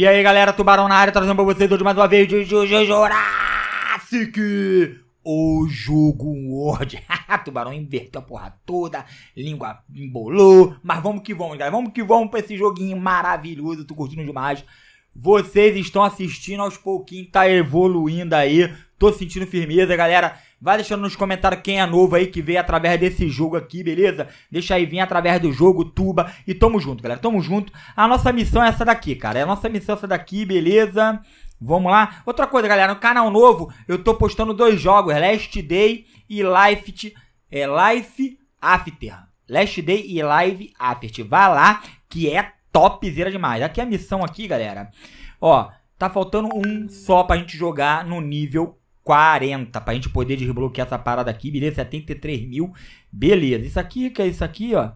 E aí galera, Tubarão na área, trazendo pra vocês hoje mais uma vez de Jurassic, o jogo Word. tubarão inverteu a porra toda, língua embolou, mas vamos que vamos, galera, vamos que vamos pra esse joguinho maravilhoso, tô curtindo demais. Vocês estão assistindo aos pouquinhos, tá evoluindo aí. Tô sentindo firmeza, galera. Vai deixando nos comentários quem é novo aí que veio através desse jogo aqui, beleza? Deixa aí vir através do jogo, tuba. E tamo junto, galera. Tamo junto. A nossa missão é essa daqui, cara. É a nossa missão é essa daqui, beleza? Vamos lá? Outra coisa, galera. No canal novo, eu tô postando dois jogos. Last Day e Life... É, Life After. Last Day e Live After. Vá lá, que é topzera demais. Aqui a missão aqui, galera, ó, tá faltando um só pra gente jogar no nível 40, pra gente poder desbloquear essa parada aqui, beleza? 73 mil, beleza. Isso aqui, que é isso aqui, ó.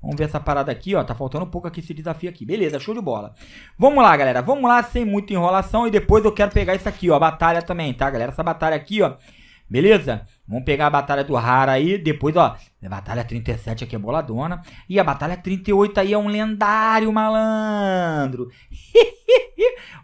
Vamos ver essa parada aqui, ó. Tá faltando um pouco aqui esse desafio aqui. Beleza, show de bola. Vamos lá, galera. Vamos lá, sem muita enrolação. E depois eu quero pegar isso aqui, ó. Batalha também, tá, galera? Essa batalha aqui, ó. Beleza? Vamos pegar a batalha do Rara aí. Depois, ó, a batalha 37 aqui é boladona. E a batalha 38 aí é um lendário, malandro.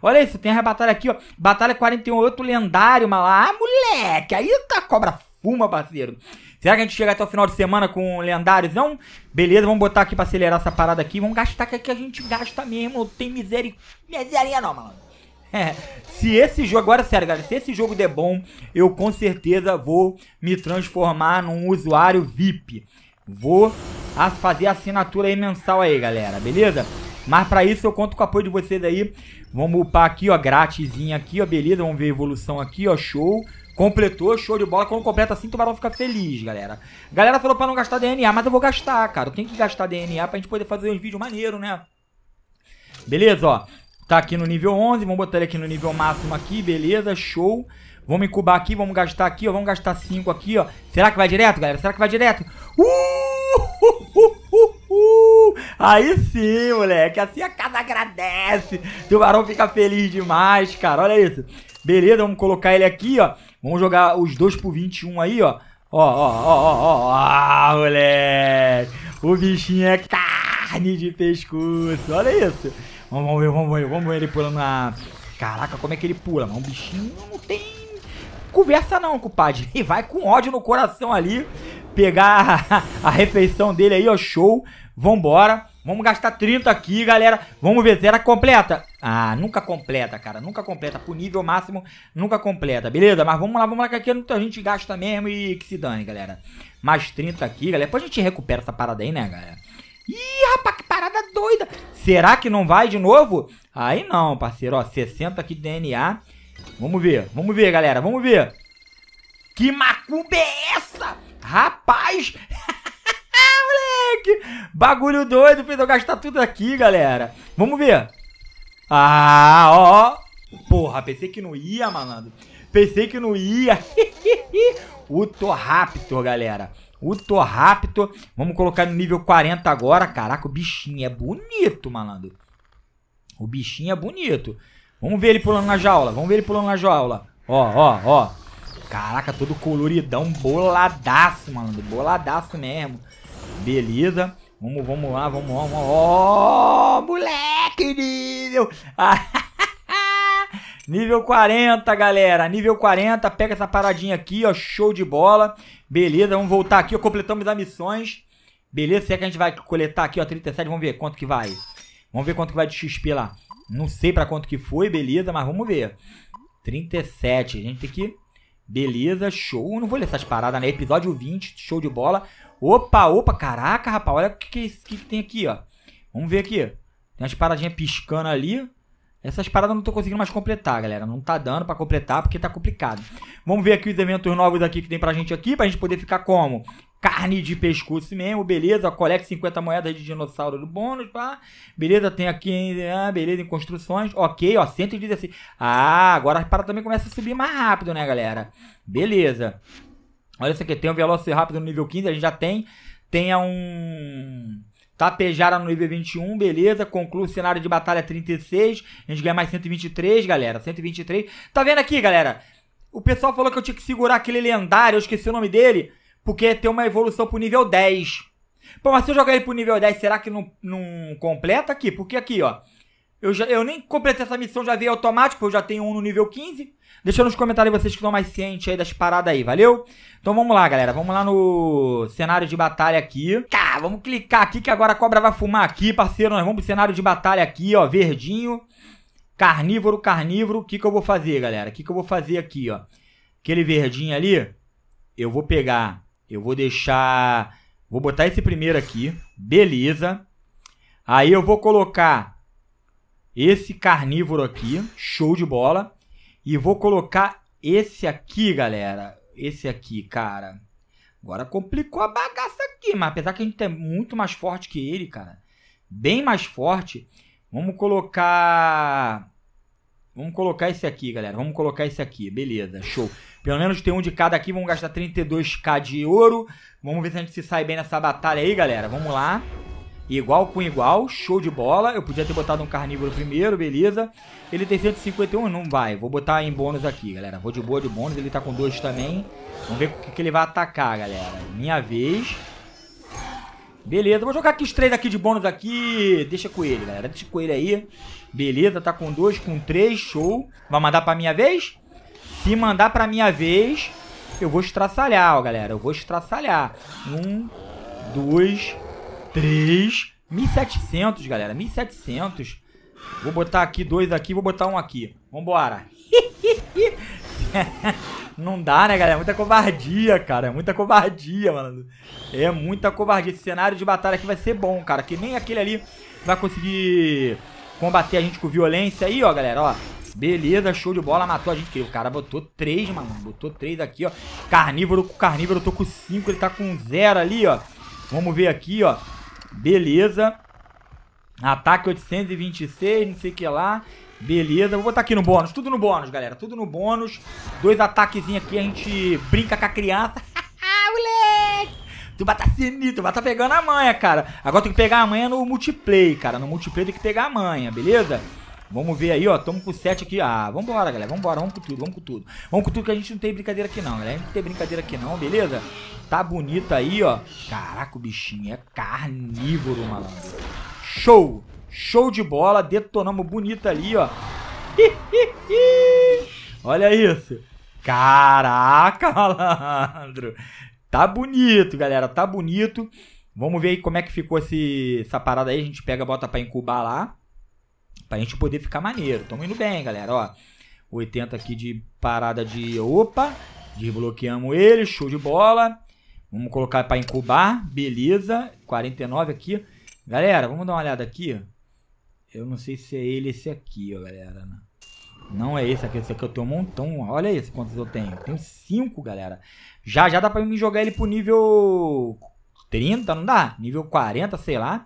Olha isso, tem a batalha aqui, ó. Batalha 48, lendário, malandro. Ah, moleque, aí tá cobra fuma, parceiro. Será que a gente chega até o final de semana com um lendáriozão? Beleza, vamos botar aqui pra acelerar essa parada aqui. Vamos gastar, que aqui é a gente gasta mesmo. tem miséria, miséria não, malandro. É, se esse jogo. Agora, sério, galera, se esse jogo der bom, eu com certeza vou me transformar num usuário VIP. Vou a fazer assinatura aí mensal aí, galera, beleza? Mas pra isso eu conto com o apoio de vocês aí. Vamos upar aqui, ó, grátisinha aqui, ó, beleza? Vamos ver a evolução aqui, ó, show. Completou, show de bola. Quando completa assim, o tubarão fica feliz, galera. galera falou pra não gastar DNA, mas eu vou gastar, cara. Eu tenho que gastar DNA pra gente poder fazer uns vídeos maneiro, né? Beleza, ó. Tá aqui no nível 11, vamos botar ele aqui no nível máximo aqui, beleza, show. Vamos incubar aqui, vamos gastar aqui, ó, vamos gastar 5 aqui, ó. Será que vai direto, galera? Será que vai direto? Uh! Uh! Aí sim, moleque, assim a casa agradece. Tubarão fica feliz demais, cara, olha isso. Beleza, vamos colocar ele aqui, ó. Vamos jogar os 2 por 21 aí, ó. Ó, ó, ó, ó, ó, ah, moleque. O bichinho é carne de pescoço, olha isso. Vamos, vamos ver, vamos ver, vamos ver ele pulando na... Caraca, como é que ele pula? mano, bichinho não tem conversa não, cumpadre. Ele vai com ódio no coração ali, pegar a, refeição dele aí, ó, show. Vambora. Vamos gastar 30 aqui, galera. Vamos ver, será completa? Ah, nunca completa, cara. Nunca completa. Pro nível máximo, nunca completa. Beleza? Mas vamos lá, vamos lá, que aqui é a gente gasta mesmo e que se dane, galera. Mais 30 aqui, galera. Depois a gente recupera essa parada aí, né, galera? Ih, rapaz, que parada doida! Será que não vai de novo? Aí não, parceiro, ó, 60 aqui de DNA. Vamos ver, vamos ver, galera, vamos ver. Que macumba é essa? Rapaz! moleque! Bagulho doido, fez eu gastar tudo aqui, galera. Vamos ver. Ah, ó, Porra, pensei que não ia, malandro. Pensei que não ia. o Torraptor, galera rápido, Vamos colocar no nível 40 agora. Caraca, o bichinho é bonito, malandro. O bichinho é bonito. Vamos ver ele pulando na jaula. Vamos ver ele pulando na jaula. Ó, ó, ó. Caraca, todo coloridão, boladaço, malandro. Boladaço mesmo. Beleza. Vamos, vamos lá, vamos lá. Vamos lá. Ó, oh, moleque, nível. Ah, Nível 40, galera. Nível 40. Pega essa paradinha aqui, ó. Show de bola. Beleza, vamos voltar aqui, ó. Completamos as missões. Beleza, será que a gente vai coletar aqui, ó, 37? Vamos ver quanto que vai. Vamos ver quanto que vai de XP lá. Não sei pra quanto que foi, beleza, mas vamos ver. 37. A gente tem que... Beleza, show. Não vou ler essas paradas, né? Episódio 20, show de bola. Opa, opa, caraca, rapaz. Olha o que, que, que, que tem aqui, ó. Vamos ver aqui. Tem umas paradinhas piscando ali. Essas paradas eu não tô conseguindo mais completar, galera. Não tá dando para completar porque tá complicado. Vamos ver aqui os eventos novos aqui que tem pra gente aqui, pra gente poder ficar como? Carne de pescoço mesmo, beleza. Colete 50 moedas de dinossauro do bônus, pá. Beleza, tem aqui, ah, beleza, em construções. Ok, ó, 116. Ah, agora as paradas também começam a subir mais rápido, né, galera? Beleza. Olha isso aqui, tem o um rápido no nível 15, a gente já tem. Tem um... Tapejara no nível 21, beleza. Conclui o cenário de batalha 36. A gente ganha mais 123, galera. 123. Tá vendo aqui, galera? O pessoal falou que eu tinha que segurar aquele lendário, eu esqueci o nome dele, porque tem uma evolução pro nível 10. Pô, mas se eu jogar ele pro nível 10, será que não, não completa aqui? Porque aqui, ó. Eu, já, eu nem completei essa missão, já veio automático, porque eu já tenho um no nível 15. Deixa nos comentários vocês que estão mais cientes aí das paradas aí, valeu? Então vamos lá, galera. Vamos lá no cenário de batalha aqui. Tá, vamos clicar aqui que agora a cobra vai fumar aqui, parceiro. Nós vamos pro cenário de batalha aqui, ó, verdinho. Carnívoro, carnívoro. O que que eu vou fazer, galera? O que que eu vou fazer aqui, ó? Aquele verdinho ali, eu vou pegar, eu vou deixar... Vou botar esse primeiro aqui, beleza. Aí eu vou colocar esse carnívoro aqui, show de bola. E vou colocar esse aqui, galera. Esse aqui, cara. Agora complicou a bagaça aqui, mas apesar que a gente é muito mais forte que ele, cara. Bem mais forte. Vamos colocar... Vamos colocar esse aqui, galera. Vamos colocar esse aqui. Beleza, show. Pelo menos tem um de cada aqui. Vamos gastar 32k de ouro. Vamos ver se a gente se sai bem nessa batalha aí, galera. Vamos lá. Igual com igual, show de bola. Eu podia ter botado um carnívoro primeiro, beleza. Ele tem 151, não vai. Vou botar em bônus aqui, galera. Vou de boa de bônus, ele tá com 2 também. Vamos ver o que, que ele vai atacar, galera. Minha vez. Beleza, vou jogar aqui os três aqui de bônus aqui. Deixa com ele, galera. Deixa com ele aí. Beleza, tá com dois, com três, show. Vai mandar pra minha vez? Se mandar pra minha vez, eu vou estraçalhar, ó, galera. Eu vou estraçalhar. Um, dois, 3. 1700, galera. 1700. Vou botar aqui dois aqui, vou botar um aqui. Vambora. Não dá, né, galera? É muita covardia, cara. É muita covardia, mano. É muita covardia. Esse cenário de batalha aqui vai ser bom, cara. Que nem aquele ali vai conseguir combater a gente com violência aí, ó, galera, ó. Beleza, show de bola, matou a gente. O cara botou três, mano. Botou três aqui, ó. Carnívoro com carnívoro, eu tô com cinco, ele tá com zero ali, ó. Vamos ver aqui, ó. Beleza. Ataque 826, não sei o que lá. Beleza, vou botar aqui no bônus, tudo no bônus, galera, tudo no bônus. Dois ataquezinhos aqui, a gente brinca com a criança. Moleque! Tu bata tá sinistro, bata tá pegando a manha, cara. Agora tem que pegar a manha no multiplayer, cara. No multiplayer tem que pegar a manha, beleza? Vamos ver aí, ó. Tamo com 7 aqui. Ah, vambora, galera. Vambora, vamos com tudo, vamos com tudo. Vamos com tudo que a gente não tem brincadeira aqui não, galera. A gente não tem brincadeira aqui não, beleza? Tá bonito aí, ó. Caraca, o bichinho é carnívoro, malandro. Show! Show de bola. Detonamos bonito ali, ó. Olha isso. Caraca, malandro. Tá bonito, galera. Tá bonito. Vamos ver aí como é que ficou esse, essa parada aí. A gente pega, bota pra incubar lá. Pra gente poder ficar maneiro. Tamo indo bem, galera, ó. 80 aqui de parada de... Opa! Desbloqueamos ele, show de bola. Vamos colocar para incubar, beleza. 49 aqui. Galera, vamos dar uma olhada aqui. Eu não sei se é ele esse aqui, ó, galera. Não é esse aqui, esse aqui eu tenho um montão. Olha esse, quantos eu tenho. tenho 5, galera. Já já dá pra mim jogar ele pro nível 30, não dá? Nível 40, sei lá.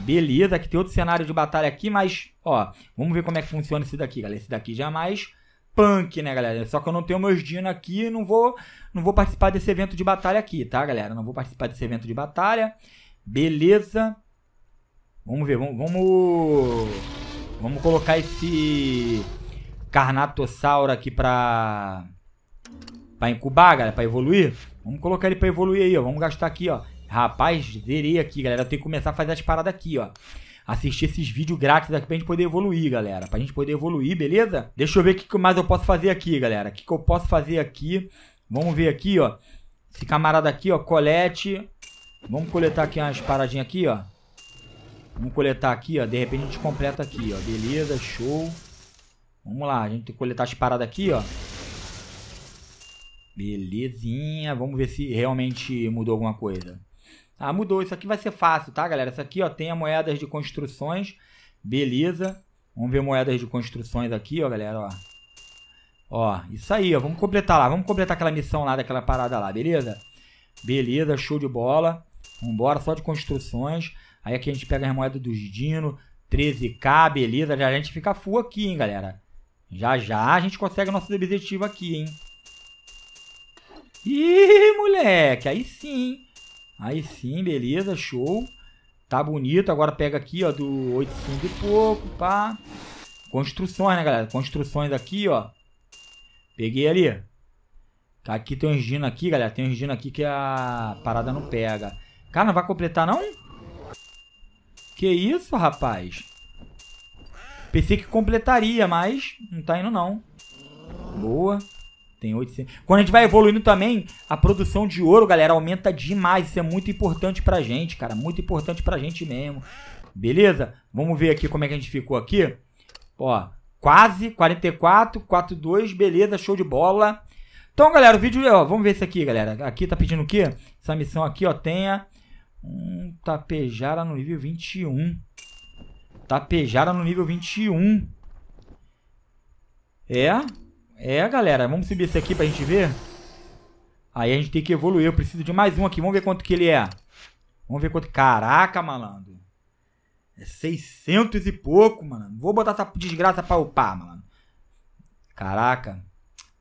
Beleza, aqui tem outro cenário de batalha aqui, mas, ó, vamos ver como é que funciona esse daqui, galera. Esse daqui já é mais punk, né, galera? Só que eu não tenho meus dino aqui e não vou, não vou participar desse evento de batalha aqui, tá, galera? Não vou participar desse evento de batalha. Beleza. Vamos ver, vamos... Vamos, vamos colocar esse Carnatossauro aqui pra... Pra incubar, galera, pra evoluir. Vamos colocar ele pra evoluir aí, ó. Vamos gastar aqui, ó. Rapaz, zerei aqui, galera. Eu tenho que começar a fazer as paradas aqui, ó. Assistir esses vídeos grátis aqui pra gente poder evoluir, galera. Pra gente poder evoluir, beleza? Deixa eu ver o que mais eu posso fazer aqui, galera. O que, que eu posso fazer aqui? Vamos ver aqui, ó. Esse camarada aqui, ó, colete. Vamos coletar aqui umas paradinhas aqui, ó. Vamos coletar aqui, ó. De repente a gente completa aqui, ó. Beleza, show. Vamos lá, a gente tem que coletar as paradas aqui, ó. Belezinha. Vamos ver se realmente mudou alguma coisa. Ah, mudou. Isso aqui vai ser fácil, tá, galera? Isso aqui, ó, tem a moedas de construções. Beleza. Vamos ver moedas de construções aqui, ó, galera, ó. Ó, isso aí, ó. Vamos completar lá. Vamos completar aquela missão lá, daquela parada lá, beleza? Beleza, show de bola. Vambora, só de construções. Aí aqui a gente pega as moedas dos Dino. 13k, beleza. Já a gente fica full aqui, hein, galera. Já, já a gente consegue nosso objetivo aqui, hein. Ih, moleque, aí sim. Aí sim, beleza, show. Tá bonito. Agora pega aqui, ó, do 800 e pouco, pá. Construções, né, galera? Construções aqui, ó. Peguei ali. Tá aqui tem um engino aqui, galera. Tem um engino aqui que é a parada não pega. Cara, não vai completar, não? Que isso, rapaz? Pensei que completaria, mas não tá indo, não. Boa. Tem 800. Quando a gente vai evoluindo também, a produção de ouro, galera, aumenta demais. Isso é muito importante pra gente, cara. Muito importante pra gente mesmo. Beleza? Vamos ver aqui como é que a gente ficou aqui. Ó, quase 44, 42, beleza, show de bola. Então, galera, o vídeo, ó, vamos ver isso aqui, galera. Aqui tá pedindo o quê? Essa missão aqui, ó, tenha um tapejara no nível 21. Tapejara no nível 21. É, é, galera, vamos subir esse aqui pra gente ver. Aí a gente tem que evoluir. Eu preciso de mais um aqui. Vamos ver quanto que ele é. Vamos ver quanto. Caraca, malandro. É 600 e pouco, mano. Vou botar essa desgraça pra upar, mano. Caraca.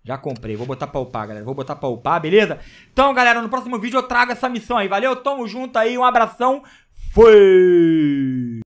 Já comprei. Vou botar pra upar, galera. Vou botar pra upar, beleza? Então, galera, no próximo vídeo eu trago essa missão aí. Valeu, tamo junto aí. Um abração. Fui!